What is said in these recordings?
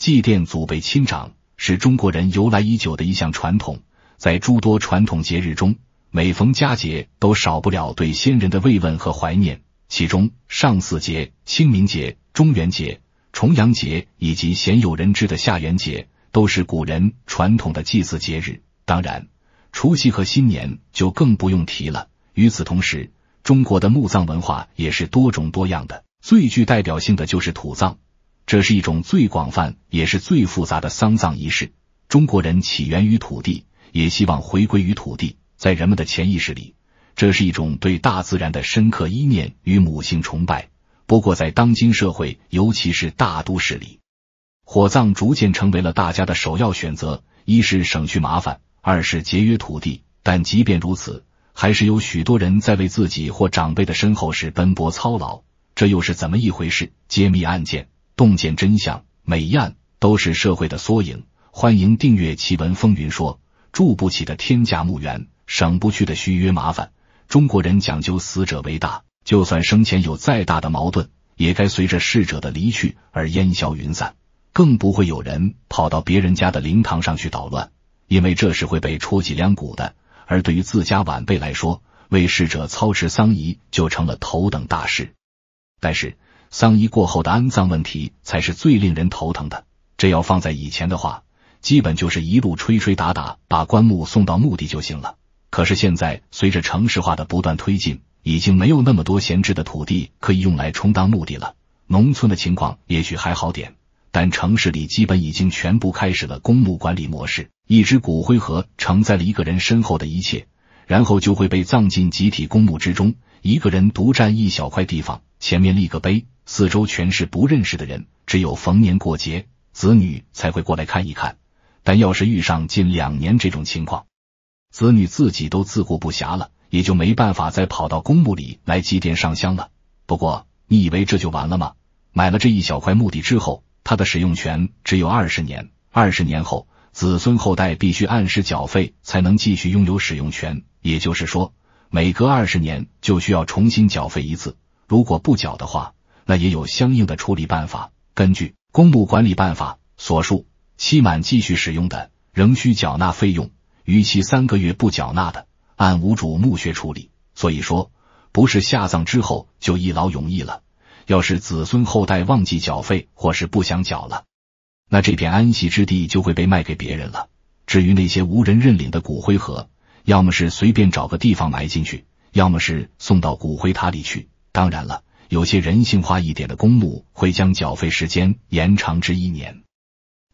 祭奠祖辈亲长是中国人由来已久的一项传统，在诸多传统节日中，每逢佳节都少不了对先人的慰问和怀念。其中，上巳节、清明节、中元节、重阳节以及鲜有人知的下元节，都是古人传统的祭祀节日。当然，除夕和新年就更不用提了。与此同时，中国的墓葬文化也是多种多样的，最具代表性的就是土葬。这是一种最广泛也是最复杂的丧葬仪式。中国人起源于土地，也希望回归于土地。在人们的潜意识里，这是一种对大自然的深刻依念与母性崇拜。不过，在当今社会，尤其是大都市里，火葬逐渐成为了大家的首要选择：一是省去麻烦，二是节约土地。但即便如此，还是有许多人在为自己或长辈的身后事奔波操劳。这又是怎么一回事？揭秘案件。洞见真相，每案都是社会的缩影。欢迎订阅《奇闻风云说》。住不起的天价墓园，省不去的续约麻烦。中国人讲究死者为大，就算生前有再大的矛盾，也该随着逝者的离去而烟消云散，更不会有人跑到别人家的灵堂上去捣乱，因为这是会被戳脊梁骨的。而对于自家晚辈来说，为逝者操持丧仪就成了头等大事。但是。丧仪过后的安葬问题才是最令人头疼的。这要放在以前的话，基本就是一路吹吹打打，把棺木送到墓地就行了。可是现在，随着城市化的不断推进，已经没有那么多闲置的土地可以用来充当墓地了。农村的情况也许还好点，但城市里基本已经全部开始了公墓管理模式。一只骨灰盒承载了一个人身后的一切，然后就会被葬进集体公墓之中，一个人独占一小块地方，前面立个碑。四周全是不认识的人，只有逢年过节，子女才会过来看一看。但要是遇上近两年这种情况，子女自己都自顾不暇了，也就没办法再跑到公墓里来祭奠上香了。不过，你以为这就完了吗？买了这一小块墓地之后，它的使用权只有二十年，二十年后子孙后代必须按时缴费才能继续拥有使用权。也就是说，每隔二十年就需要重新缴费一次，如果不缴的话，那也有相应的处理办法。根据公墓管理办法所述，期满继续使用的仍需缴纳费用；逾期三个月不缴纳的，按无主墓穴处理。所以说，不是下葬之后就一劳永逸了。要是子孙后代忘记缴费，或是不想缴了，那这片安息之地就会被卖给别人了。至于那些无人认领的骨灰盒，要么是随便找个地方埋进去，要么是送到骨灰塔里去。当然了。有些人性化一点的公墓会将缴费时间延长至一年，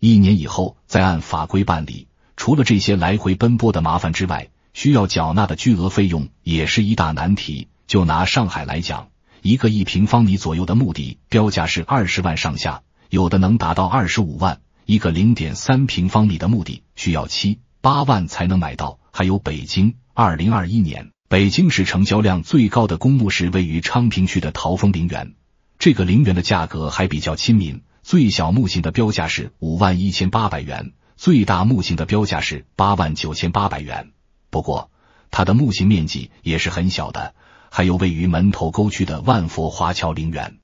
一年以后再按法规办理。除了这些来回奔波的麻烦之外，需要缴纳的巨额费用也是一大难题。就拿上海来讲，一个一平方米左右的墓地标价是二十万上下，有的能达到二十五万。一个零点三平方米的墓地需要七八万才能买到。还有北京，二零二一年。北京市成交量最高的公墓是位于昌平区的桃风陵园，这个陵园的价格还比较亲民，最小墓型的标价是五万一千八百元，最大墓型的标价是八万九千八百元。不过，它的墓型面积也是很小的。还有位于门头沟区的万佛华侨陵园，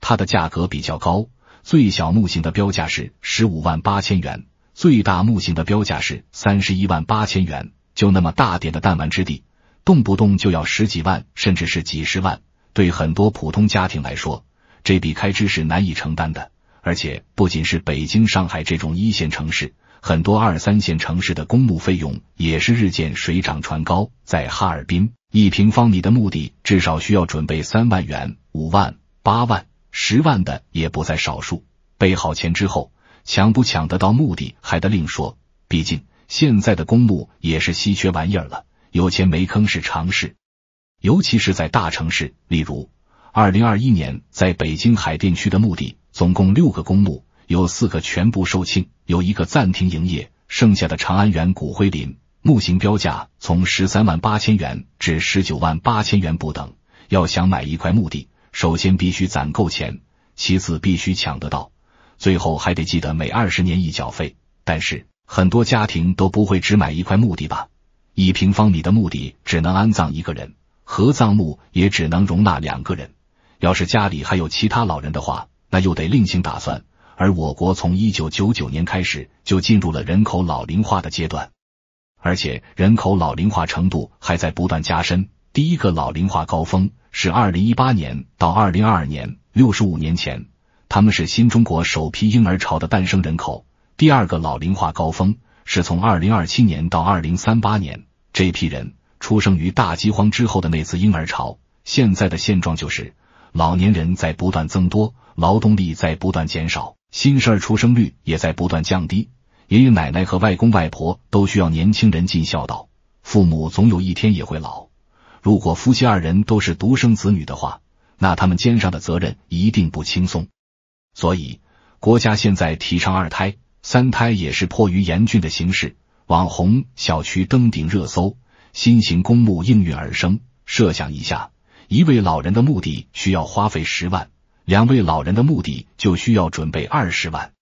它的价格比较高，最小墓型的标价是十五万八千元，最大墓型的标价是三十一万八千元。就那么大点的弹丸之地。动不动就要十几万，甚至是几十万，对很多普通家庭来说，这笔开支是难以承担的。而且不仅是北京、上海这种一线城市，很多二三线城市的公墓费用也是日渐水涨船高。在哈尔滨，一平方米的墓地至少需要准备三万元、五万、八万、十万的也不在少数。备好钱之后，抢不抢得到墓地还得另说。毕竟现在的公墓也是稀缺玩意儿了。有钱没坑是常事，尤其是在大城市。例如，二零二一年在北京海淀区的墓地，总共六个公墓，有四个全部售罄，有一个暂停营业，剩下的长安园骨灰林墓型标价从十三万八千元至十九万八千元不等。要想买一块墓地，首先必须攒够钱，其次必须抢得到，最后还得记得每二十年一缴费。但是，很多家庭都不会只买一块墓地吧？一平方米的墓地只能安葬一个人，合葬墓也只能容纳两个人。要是家里还有其他老人的话，那又得另行打算。而我国从一九九九年开始就进入了人口老龄化的阶段，而且人口老龄化程度还在不断加深。第一个老龄化高峰是二零一八年到二零二二年，六十五年前他们是新中国首批婴儿潮的诞生人口。第二个老龄化高峰是从二零二七年到二零三八年。这批人出生于大饥荒之后的那次婴儿潮，现在的现状就是老年人在不断增多，劳动力在不断减少，新生儿出生率也在不断降低。爷爷奶奶和外公外婆都需要年轻人尽孝道，父母总有一天也会老。如果夫妻二人都是独生子女的话，那他们肩上的责任一定不轻松。所以，国家现在提倡二胎、三胎，也是迫于严峻的形势。网红小区登顶热搜，新型公墓应运而生。设想一下，一位老人的墓地需要花费十万，两位老人的墓地就需要准备二十万。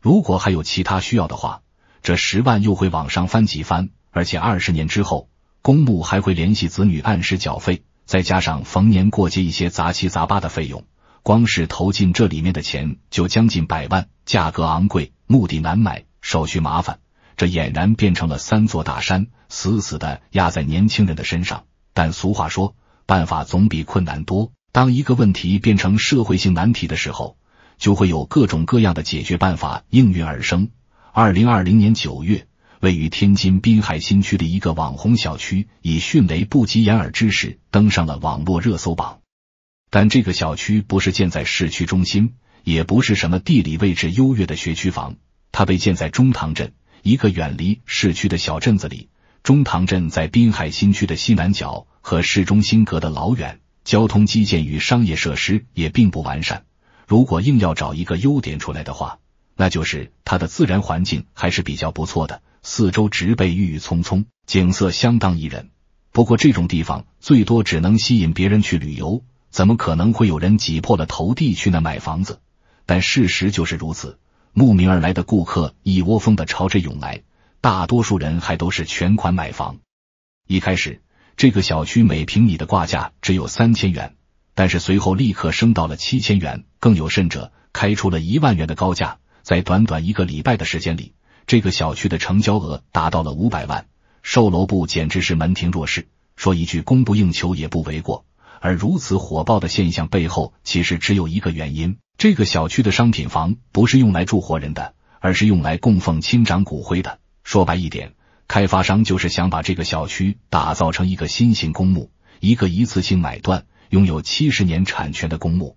如果还有其他需要的话，这十万又会往上翻几番。而且二十年之后，公墓还会联系子女按时缴费，再加上逢年过节一些杂七杂八的费用，光是投进这里面的钱就将近百万，价格昂贵，墓地难买，手续麻烦。这俨然变成了三座大山，死死的压在年轻人的身上。但俗话说，办法总比困难多。当一个问题变成社会性难题的时候，就会有各种各样的解决办法应运而生。二零二零年九月，位于天津滨海新区的一个网红小区，以迅雷不及掩耳之势登上了网络热搜榜。但这个小区不是建在市区中心，也不是什么地理位置优越的学区房，它被建在中塘镇。一个远离市区的小镇子里，中塘镇在滨海新区的西南角，和市中心隔得老远，交通基建与商业设施也并不完善。如果硬要找一个优点出来的话，那就是它的自然环境还是比较不错的，四周植被郁郁葱葱，景色相当宜人。不过这种地方最多只能吸引别人去旅游，怎么可能会有人挤破了头地去那买房子？但事实就是如此。慕名而来的顾客一窝蜂的朝着涌来，大多数人还都是全款买房。一开始，这个小区每平米的挂价只有三千元，但是随后立刻升到了七千元，更有甚者开出了一万元的高价。在短短一个礼拜的时间里，这个小区的成交额达到了五百万，售楼部简直是门庭若市，说一句供不应求也不为过。而如此火爆的现象背后，其实只有一个原因。这个小区的商品房不是用来住活人的，而是用来供奉亲长骨灰的。说白一点，开发商就是想把这个小区打造成一个新型公墓，一个一次性买断、拥有七十年产权的公墓。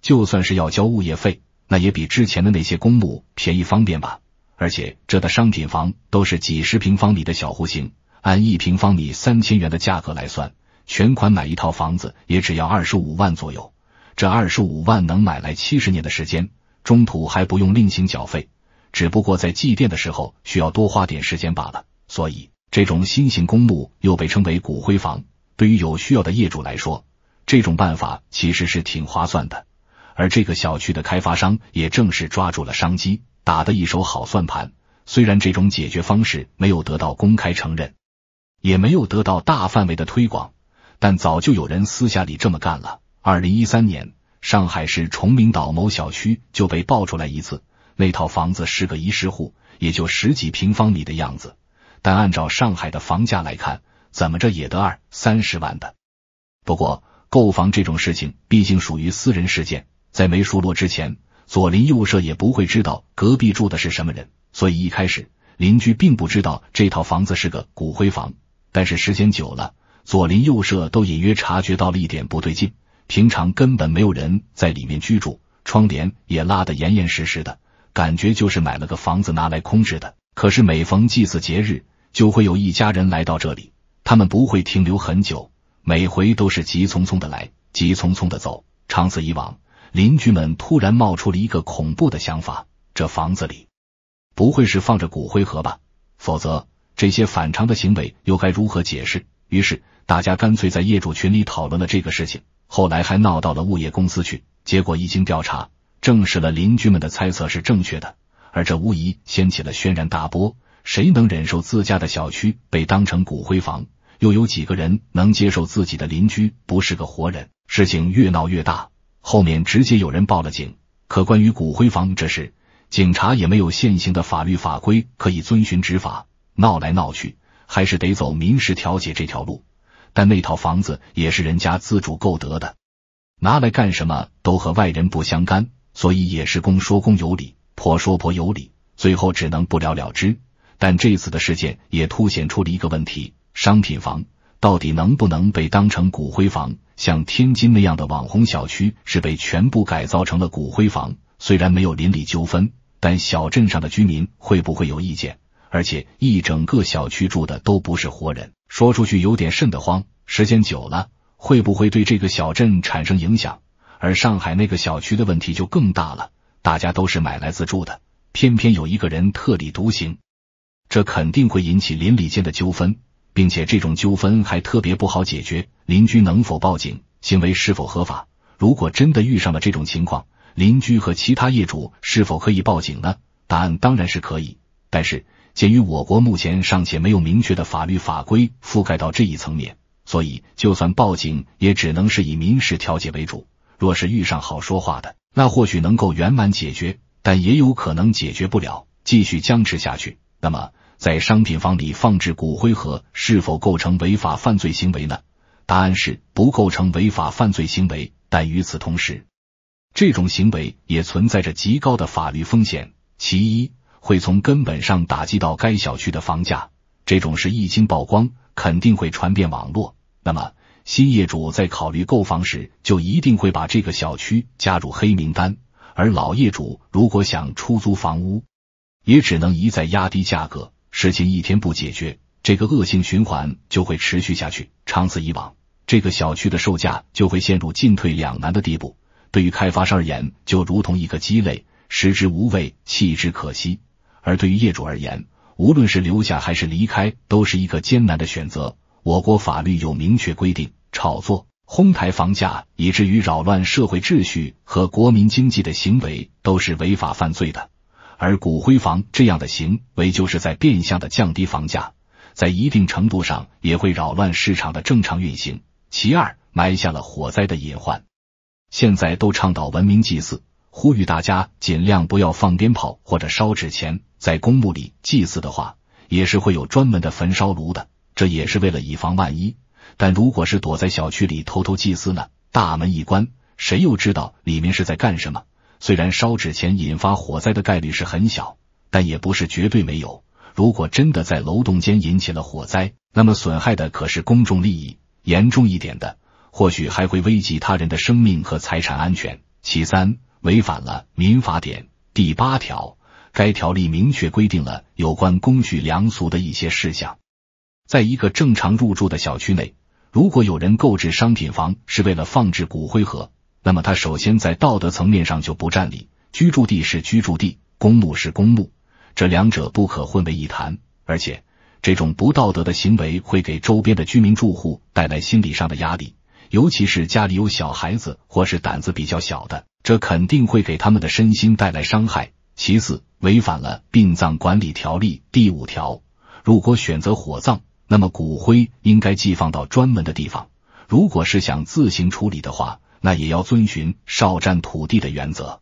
就算是要交物业费，那也比之前的那些公墓便宜方便吧？而且这的商品房都是几十平方米的小户型，按一平方米三千元的价格来算，全款买一套房子也只要二十五万左右。这二十五万能买来七十年的时间，中途还不用另行缴费，只不过在祭奠的时候需要多花点时间罢了。所以，这种新型公墓又被称为骨灰房。对于有需要的业主来说，这种办法其实是挺划算的。而这个小区的开发商也正是抓住了商机，打的一手好算盘。虽然这种解决方式没有得到公开承认，也没有得到大范围的推广，但早就有人私下里这么干了。二零一三年，上海市崇明岛某小区就被爆出来一次，那套房子是个一室户，也就十几平方米的样子。但按照上海的房价来看，怎么着也得二三十万的。不过，购房这种事情毕竟属于私人事件，在没说落之前，左邻右舍也不会知道隔壁住的是什么人，所以一开始邻居并不知道这套房子是个骨灰房。但是时间久了，左邻右舍都隐约察觉到了一点不对劲。平常根本没有人在里面居住，窗帘也拉得严严实实的，感觉就是买了个房子拿来空置的。可是每逢祭祀节日，就会有一家人来到这里，他们不会停留很久，每回都是急匆匆的来，急匆匆的走。长此以往，邻居们突然冒出了一个恐怖的想法：这房子里不会是放着骨灰盒吧？否则这些反常的行为又该如何解释？于是大家干脆在业主群里讨论了这个事情。后来还闹到了物业公司去，结果一经调查，证实了邻居们的猜测是正确的，而这无疑掀起了轩然大波。谁能忍受自家的小区被当成骨灰房？又有几个人能接受自己的邻居不是个活人？事情越闹越大，后面直接有人报了警。可关于骨灰房这事，警察也没有现行的法律法规可以遵循执法，闹来闹去，还是得走民事调解这条路。但那套房子也是人家自主购得的，拿来干什么都和外人不相干，所以也是公说公有理，婆说婆有理，最后只能不了了之。但这次的事件也凸显出了一个问题：商品房到底能不能被当成骨灰房？像天津那样的网红小区是被全部改造成了骨灰房，虽然没有邻里纠纷，但小镇上的居民会不会有意见？而且一整个小区住的都不是活人，说出去有点瘆得慌。时间久了，会不会对这个小镇产生影响？而上海那个小区的问题就更大了，大家都是买来自住的，偏偏有一个人特立独行，这肯定会引起邻里间的纠纷，并且这种纠纷还特别不好解决。邻居能否报警？行为是否合法？如果真的遇上了这种情况，邻居和其他业主是否可以报警呢？答案当然是可以，但是。鉴于我国目前尚且没有明确的法律法规覆盖到这一层面，所以就算报警，也只能是以民事调解为主。若是遇上好说话的，那或许能够圆满解决；但也有可能解决不了，继续僵持下去。那么，在商品房里放置骨灰盒是否构成违法犯罪行为呢？答案是不构成违法犯罪行为，但与此同时，这种行为也存在着极高的法律风险。其一。会从根本上打击到该小区的房价，这种事一经曝光，肯定会传遍网络。那么，新业主在考虑购房时，就一定会把这个小区加入黑名单；而老业主如果想出租房屋，也只能一再压低价格。事情一天不解决，这个恶性循环就会持续下去。长此以往，这个小区的售价就会陷入进退两难的地步。对于开发商而言，就如同一个鸡肋，食之无味，弃之可惜。而对于业主而言，无论是留下还是离开，都是一个艰难的选择。我国法律有明确规定，炒作哄抬房价，以至于扰乱社会秩序和国民经济的行为都是违法犯罪的。而骨灰房这样的行为，就是在变相的降低房价，在一定程度上也会扰乱市场的正常运行。其二，埋下了火灾的隐患。现在都倡导文明祭祀，呼吁大家尽量不要放鞭炮或者烧纸钱。在公墓里祭祀的话，也是会有专门的焚烧炉的，这也是为了以防万一。但如果是躲在小区里偷偷祭祀呢？大门一关，谁又知道里面是在干什么？虽然烧纸钱引发火灾的概率是很小，但也不是绝对没有。如果真的在楼栋间引起了火灾，那么损害的可是公众利益，严重一点的，或许还会危及他人的生命和财产安全。其三，违反了《民法典》第八条。该条例明确规定了有关公序良俗的一些事项。在一个正常入住的小区内，如果有人购置商品房是为了放置骨灰盒，那么他首先在道德层面上就不占理。居住地是居住地，公墓是公墓，这两者不可混为一谈。而且，这种不道德的行为会给周边的居民住户带来心理上的压力，尤其是家里有小孩子或是胆子比较小的，这肯定会给他们的身心带来伤害。其次，违反了殡葬管理条例第五条。如果选择火葬，那么骨灰应该寄放到专门的地方；如果是想自行处理的话，那也要遵循少占土地的原则。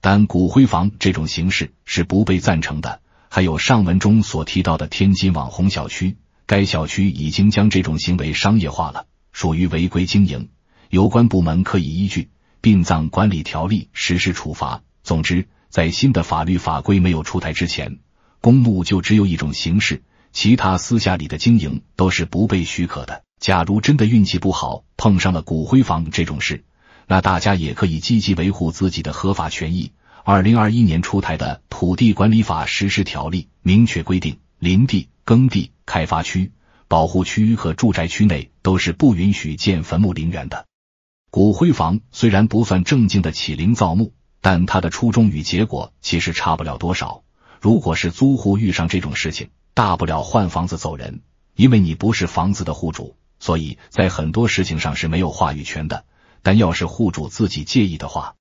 但骨灰房这种形式是不被赞成的。还有上文中所提到的天津网红小区，该小区已经将这种行为商业化了，属于违规经营，有关部门可以依据殡葬管理条例实施处罚。总之。在新的法律法规没有出台之前，公墓就只有一种形式，其他私下里的经营都是不被许可的。假如真的运气不好碰上了骨灰房这种事，那大家也可以积极维护自己的合法权益。二零二一年出台的《土地管理法实施条例》明确规定，林地、耕地、开发区、保护区和住宅区内都是不允许建坟墓陵园的。骨灰房虽然不算正经的起灵造墓。但他的初衷与结果其实差不了多少。如果是租户遇上这种事情，大不了换房子走人，因为你不是房子的户主，所以在很多事情上是没有话语权的。但要是户主自己介意的话，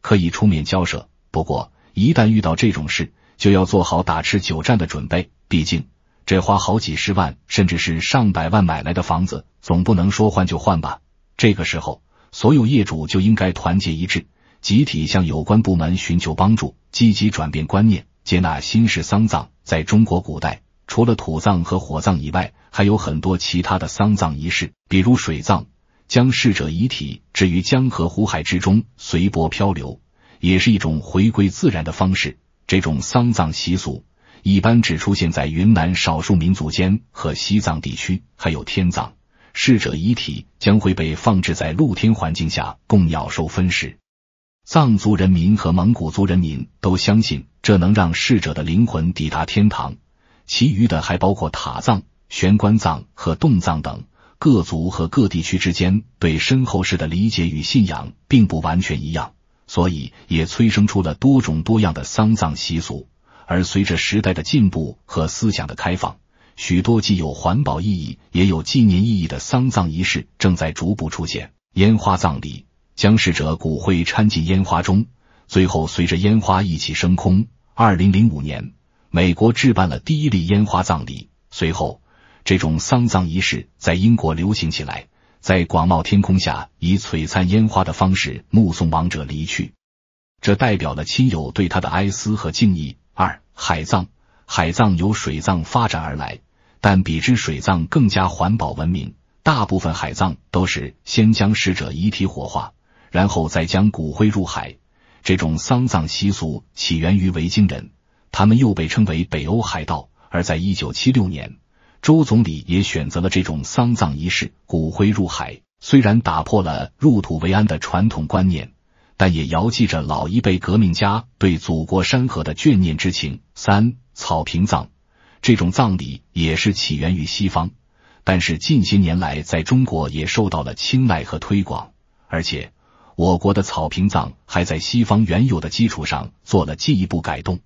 可以出面交涉。不过一旦遇到这种事，就要做好打持久战的准备。毕竟这花好几十万甚至是上百万买来的房子，总不能说换就换吧。这个时候，所有业主就应该团结一致。集体向有关部门寻求帮助，积极转变观念，接纳新式丧葬。在中国古代，除了土葬和火葬以外，还有很多其他的丧葬仪式，比如水葬，将逝者遗体置于江河湖海之中，随波漂流，也是一种回归自然的方式。这种丧葬习俗一般只出现在云南少数民族间和西藏地区，还有天葬，逝者遗体将会被放置在露天环境下供鸟兽分食。藏族人民和蒙古族人民都相信，这能让逝者的灵魂抵达天堂。其余的还包括塔葬、玄关葬和洞葬等。各族和各地区之间对身后事的理解与信仰并不完全一样，所以也催生出了多种多样的丧葬习俗。而随着时代的进步和思想的开放，许多既有环保意义也有纪念意义的丧葬仪式正在逐步出现，烟花葬礼。将逝者骨灰掺进烟花中，最后随着烟花一起升空。二零零五年，美国置办了第一例烟花葬礼，随后这种丧葬仪式在英国流行起来，在广袤天空下以璀璨烟花的方式目送亡者离去，这代表了亲友对他的哀思和敬意。二海葬，海葬由水葬发展而来，但比之水葬更加环保文明。大部分海葬都是先将逝者遗体火化。然后再将骨灰入海，这种丧葬习俗起源于维京人，他们又被称为北欧海盗。而在一九七六年，周总理也选择了这种丧葬仪式——骨灰入海。虽然打破了入土为安的传统观念，但也遥记着老一辈革命家对祖国山河的眷念之情。三草坪葬这种葬礼也是起源于西方，但是近些年来在中国也受到了青睐和推广，而且。我国的草坪葬还在西方原有的基础上做了进一步改动，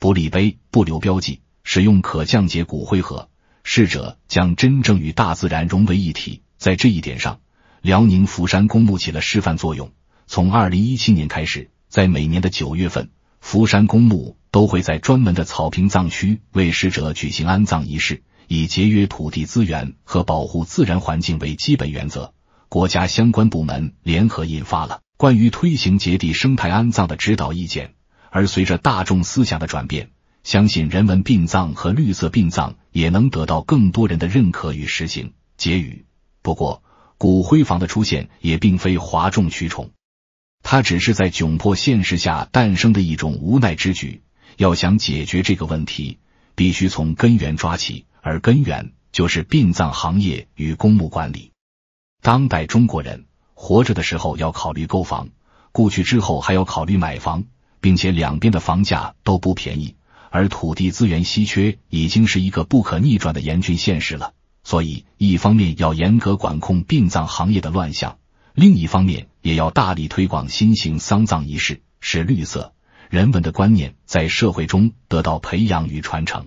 不立碑、不留标记，使用可降解骨灰盒，逝者将真正与大自然融为一体。在这一点上，辽宁福山公墓起了示范作用。从二零一七年开始，在每年的九月份，福山公墓都会在专门的草坪葬区为逝者举行安葬仪式，以节约土地资源和保护自然环境为基本原则。国家相关部门联合印发了关于推行节地生态安葬的指导意见，而随着大众思想的转变，相信人文殡葬和绿色殡葬也能得到更多人的认可与实行。结语：不过，骨灰房的出现也并非哗众取宠，它只是在窘迫现实下诞生的一种无奈之举。要想解决这个问题，必须从根源抓起，而根源就是殡葬行业与公墓管理。当代中国人活着的时候要考虑购房，故去之后还要考虑买房，并且两边的房价都不便宜，而土地资源稀缺已经是一个不可逆转的严峻现实了。所以，一方面要严格管控殡葬行业的乱象，另一方面也要大力推广新型丧葬仪式，使绿色、人文的观念在社会中得到培养与传承。